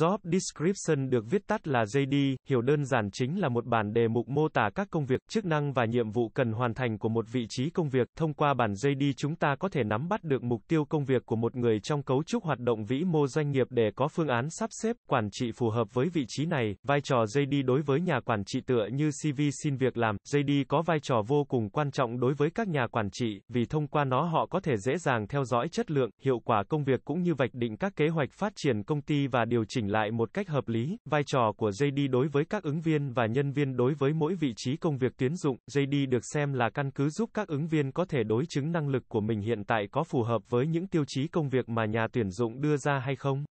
Job Description được viết tắt là JD, hiểu đơn giản chính là một bản đề mục mô tả các công việc, chức năng và nhiệm vụ cần hoàn thành của một vị trí công việc. Thông qua bản JD chúng ta có thể nắm bắt được mục tiêu công việc của một người trong cấu trúc hoạt động vĩ mô doanh nghiệp để có phương án sắp xếp, quản trị phù hợp với vị trí này. Vai trò JD đối với nhà quản trị tựa như CV xin việc làm, JD có vai trò vô cùng quan trọng đối với các nhà quản trị, vì thông qua nó họ có thể dễ dàng theo dõi chất lượng, hiệu quả công việc cũng như vạch định các kế hoạch phát triển công ty và điều chỉnh chỉnh lại một cách hợp lý, vai trò của JD đối với các ứng viên và nhân viên đối với mỗi vị trí công việc tuyến dụng, JD được xem là căn cứ giúp các ứng viên có thể đối chứng năng lực của mình hiện tại có phù hợp với những tiêu chí công việc mà nhà tuyển dụng đưa ra hay không.